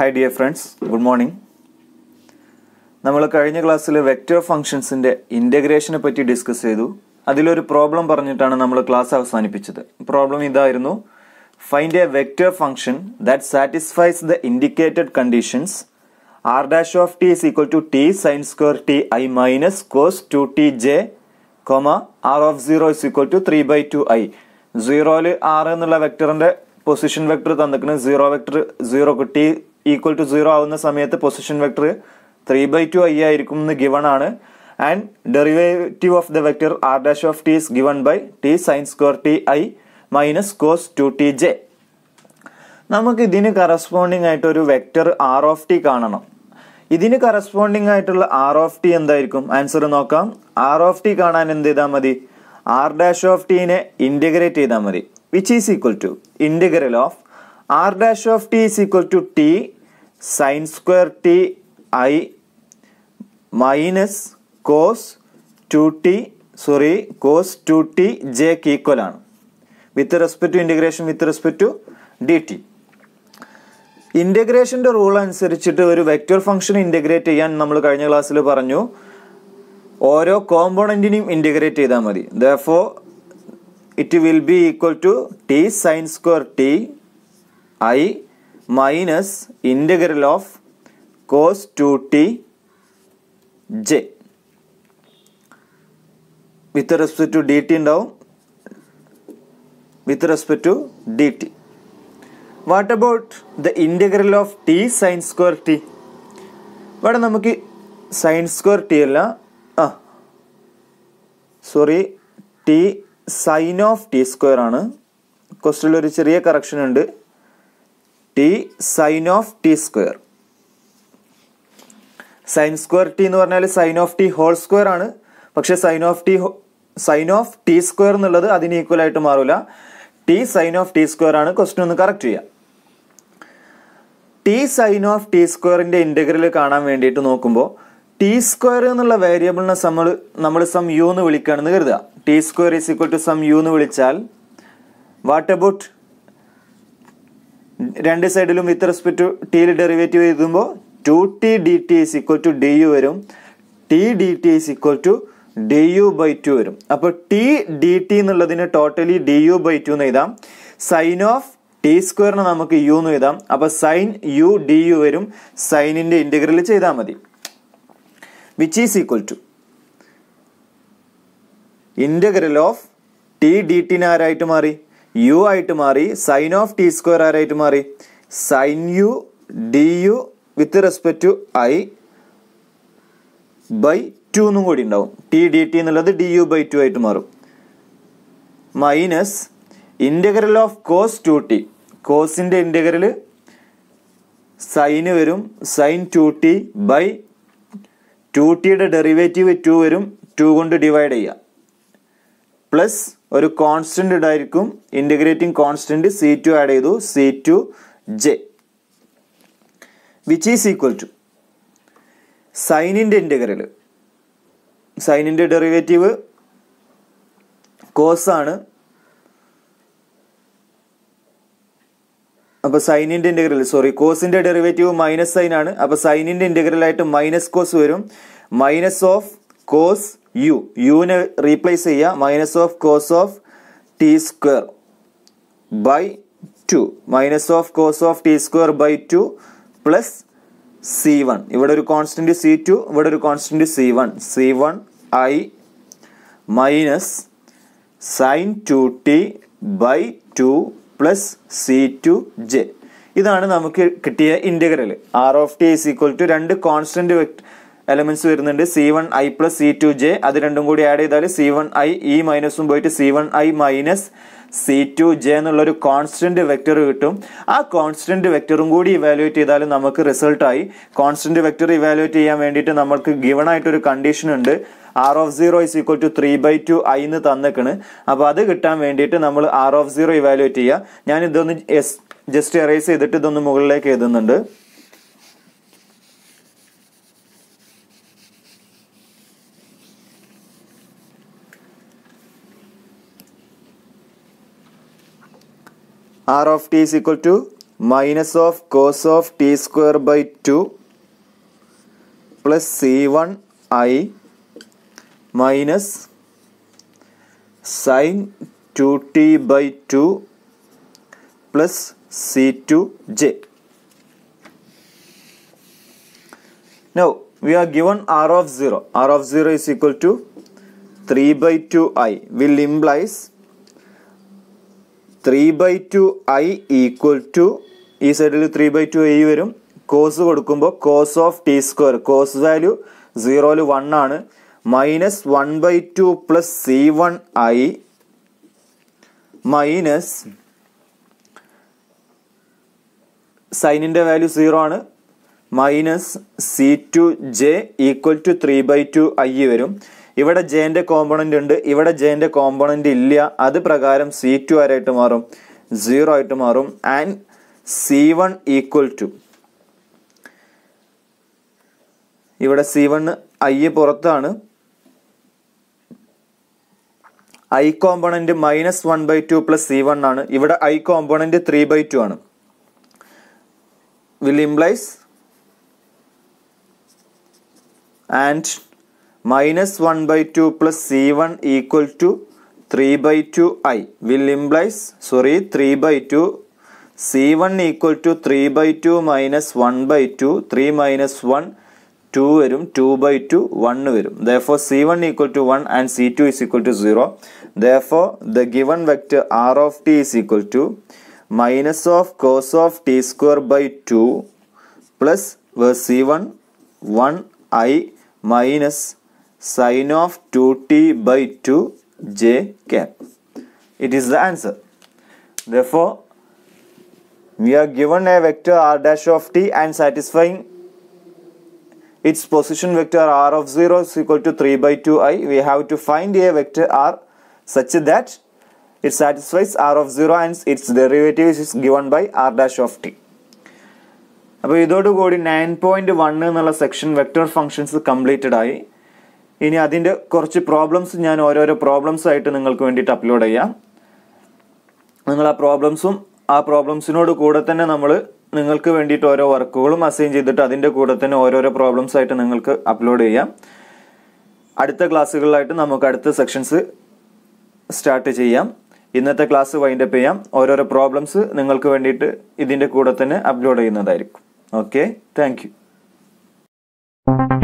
Hi dear friends good morning നമ്മൾ കഴിഞ്ഞ ക്ലാസ്സിൽ വെക്റ്റർ ഫംഗ്ഷൻസിൻ്റെ ഇൻ്റഗ്രേഷനെ പറ്റി ഡിസ്കസ് ചെയ്തു അതിലൊരു പ്രോബ്ലം പറഞ്ഞിട്ടാണ് നമ്മൾ ക്ലാസ് അവസാനിപ്പിച്ചത് പ്രോബ്ലം ഇതായിരുന്നു find a vector function that satisfies the indicated conditions r dash of t is equal to t sine square t i minus cos two t j comma r of zero is equal to three by two i സീറോയിൽ ആറ് എന്നുള്ള വെക്ടറിന്റെ position vector തന്നിക്കുന്നത് zero vector zero t equal to zero ആവുന്ന സമയത്ത് position vector three by two i ആയിരിക്കും എന്ന് given ആണ് and derivative of the vector r dash of t is given by t sine square t i minus cos two t j നമുക്ക് ഇതിന് corresponding ആയിട്ട് ഒരു vector R of T കാണണം ഇതിന് corresponding ആയിട്ടുള്ള ആർ ഓഫ് ടി എന്തായിരിക്കും answer നോക്കാം r of t കാണാൻ എന്ത് ചെയ്താൽ മതി ആർ ഡാഷ് ഓഫ് ടീനെ ഇൻറ്റഗ്രേറ്റ് ചെയ്താൽ മതി which is equal to integral of r dash of t is equal to t sine square t i minus cos two t sorry cos two t ജെക്ക് equal ആണ് with respect to integration with respect to d t ഇൻറ്റഗ്രേഷൻ്റെ rule അനുസരിച്ചിട്ട് ഒരു vector function integrate ചെയ്യാൻ നമ്മൾ കഴിഞ്ഞ ക്ലാസ്സിൽ പറഞ്ഞു ഓരോ കോമ്പോണൻറ്റിനെയും ഇൻറ്റഗ്രേറ്റ് ചെയ്താൽ മതി though it will be equal to t sine square t i minus integral of cos two t j with respect to d t ഉണ്ടാവും with respect to d t what about the integral of t sine square t ഇവിടെ നമുക്ക് sine square t അല്ല ആ sorry t sine of t square ആണ് ക്വസ്റ്റിൽ ഒരു ചെറിയ correction ഉണ്ട് t sine of t square sine square t എന്ന് പറഞ്ഞാൽ sine of t whole square ആണ് പക്ഷെ sine of t sine of t square എന്നുള്ളത് അതിന് ഈക്വൽ ആയിട്ട് മാറില്ല t sine of t square ആണ് ക്വസ്റ്റൻ ഒന്ന് കറക്റ്റ് ചെയ്യാം ടി സൈൻ ഓഫ് ടി സ്ക്വയറിന്റെ ഇന്റഗ്രൽ കാണാൻ വേണ്ടിയിട്ട് നോക്കുമ്പോൾ ടി സ്ക്വയർ എന്നുള്ള വേരിയബിളിനെ നമ്മൾ നമ്മൾ സം യു എന്ന് വിളിക്കുകയാണെന്ന് കരുതുക t square is equal to some u എന്ന് വിളിച്ചാൽ വാട്ട് അബൌട്ട് രണ്ട് സൈഡിലും വിത്ത് റെസ്പെക്ട് ടു ടിയിൽ ഡെറിവേറ്റീവ് എഴുതുമ്പോൾ two t d t is equal to d u വരും t d t is equal to d u by two വരും അപ്പോൾ t d t എന്നുള്ളതിന് totally d u by two എന്ന് എഴുതാം sign of T സ്ക്വയറിന് നമുക്ക് U എന്ന് എഴുതാം അപ്പോൾ സൈൻ യു ഡി യു വരും സൈനിന്റെ ഇന്റഗ്രൽ ചെയ്താൽ മതി which is equal to integral of t d t ആരായിട്ട് മാറി യു ആയിട്ട് മാറി സൈൻ ഓഫ് ടി സ്ക്വയർ ആരായിട്ട് മാറി sine u d u with respect to i by two എന്നും കൂടി ഉണ്ടാവും ടി ഡി ടി എന്നുള്ളത് ഡി യു ബൈ ടു ആയിട്ട് മാറും minus integral of cos two t കോസിൻ്റെ ഇൻ്റഗ്രൽ സൈന് വരും sine two t by two ടിയുടെ ഡെറിവേറ്റീവ് ടു വരും ടു കൊണ്ട് ഡിവൈഡ് ചെയ്യുക പ്ലസ് ഒരു കോൺസ്റ്റൻ്റ് ഇടായിരിക്കും integrating constant c two add ചെയ്തു c two j which is equal to സൈനിൻ്റെ ഇൻ്റഗ്രൽ സൈനിൻ്റെ ഡെറിവേറ്റീവ് കോസാണ് അപ്പോൾ സൈനിൻ്റെ ഇൻ്റഗ്രൽ സോറി കോസിൻ്റെ ഡെറിവേറ്റീവ് മൈനസ് സൈൻ ആണ് അപ്പോൾ സൈനിൻ്റെ ഇൻ്റഗ്രൽ ആയിട്ട് മൈനസ് കോസ് വരും മൈനസ് ഓഫ് കോസ് യു യുവിനെ റീപ്ലേസ് ചെയ്യുക minus of cos of t square by two minus of cos of t square by two plus c one ഇവിടെ ഒരു കോൺസ്റ്റന്റ് സി ടു ഇവിടെ ഒരു constant c one c one i minus sine two t by two plus c two j ഇതാണ് നമുക്ക് കിട്ടിയ integral r of t is equal to രണ്ട് constant vector elements വരുന്നുണ്ട് c one i plus c two j അത് രണ്ടും കൂടി add ചെയ്താൽ c one i ഇ മൈനസും പോയിട്ട് c one i minus c two j എന്നുള്ളൊരു കോൺസ്റ്റന്റ് വെക്റ്റർ കിട്ടും ആ കോൺസ്റ്റന്റ് വെക്റ്ററും കൂടി ഇവാലുവേറ്റ് ചെയ്താൽ നമുക്ക് റിസൾട്ടായി കോൺസ്റ്റന്റ് വെക്റ്റർ ഇവാലുവേറ്റ് ചെയ്യാൻ വേണ്ടിയിട്ട് നമുക്ക് ഗിവൺ ആയിട്ടൊരു കണ്ടീഷൻ ഉണ്ട് r of zero is equal to three by two i എന്ന് തന്നിക്കണ് അപ്പോൾ അത് കിട്ടാൻ വേണ്ടിയിട്ട് നമ്മൾ ആർ ഓഫ് സീറോ ഇവാലുവേറ്റ് ചെയ്യുക ഞാൻ ഇതൊന്ന് ജസ്റ്റ് എറേസ് ചെയ്തിട്ട് ഇതൊന്ന് മുകളിലേക്ക് എഴുതുന്നുണ്ട് r of t is equal to minus of cos of t square by 2 plus c1 i minus sin 2t by 2 plus c2 j. Now we are given r of 0. r of 0 is equal to 3 by 2 i will implies three by two i equal to ഈ സൈഡിൽ three by two i വരും cos കൊടുക്കുമ്പോൾ cos of t square cos value സീറോയിൽ one ആണ് minus one by two plus c one i minus സൈനിൻ്റെ value zero ആണ് minus c two j equal to three by two i വരും ഇവിടെ ജെൻ്റെ component ഉണ്ട് ഇവിടെ ജെൻ്റെ കോമ്പണൻ്റ് ഇല്ല അത് പ്രകാരം സി ടു ആരായിട്ട് മാറും സീറോ ആയിട്ട് മാറും and c one equal to ഇവിടെ സി വൺ ഐ പുറത്താണ് i component minus one by two plus c one ആണ് ഇവിടെ i component three by two ആണ് will implies and minus one by two plus c one equal to three by two i will implies sorry three by two c one equal to three by two minus one by two three minus one two വരും to by two one വരും therefore c one equal to one and c two is equal to zero therefore the given vector r of t is equal to minus of cos of t square by two plus c one one i minus sine of two t by two j cap it is the answer though we are given a vector r dash of t and satisfying its position vector r of 0 is equal to 3 by 2i we have to find a vector r such that it satisfies r of 0 and its derivative is given by r dash of t അപ്പോൾ ഇതോടുകൂടി nine point one എന്നുള്ള section vector functions completed ആയി ഇനി അതിൻ്റെ കുറച്ച് problems ഞാൻ ഓരോരോ problems ആയിട്ട് നിങ്ങൾക്ക് വേണ്ടിയിട്ട് അപ്ലോഡ് ചെയ്യാം നിങ്ങൾ ആ പ്രോബ്ലംസും ആ പ്രോബ്ലംസിനോട് കൂടെ തന്നെ നമ്മൾ നിങ്ങൾക്ക് വേണ്ടിയിട്ട് ഓരോ വർക്കുകളും അസൈൻ ചെയ്തിട്ട് അതിൻ്റെ കൂടെ തന്നെ ഓരോരോ പ്രോബ്ലംസ് ആയിട്ട് നിങ്ങൾക്ക് അപ്ലോഡ് ചെയ്യാം അടുത്ത ക്ലാസ്സുകളിലായിട്ട് നമുക്ക് അടുത്ത സെക്ഷൻസ് സ്റ്റാർട്ട് ചെയ്യാം ഇന്നത്തെ ക്ലാസ് വൈൻഡപ്പ് ചെയ്യാം ഓരോരോ പ്രോബ്ലംസ് നിങ്ങൾക്ക് വേണ്ടിയിട്ട് ഇതിൻ്റെ കൂടെ തന്നെ അപ്ലോഡ് ചെയ്യുന്നതായിരിക്കും ഓക്കെ താങ്ക് യു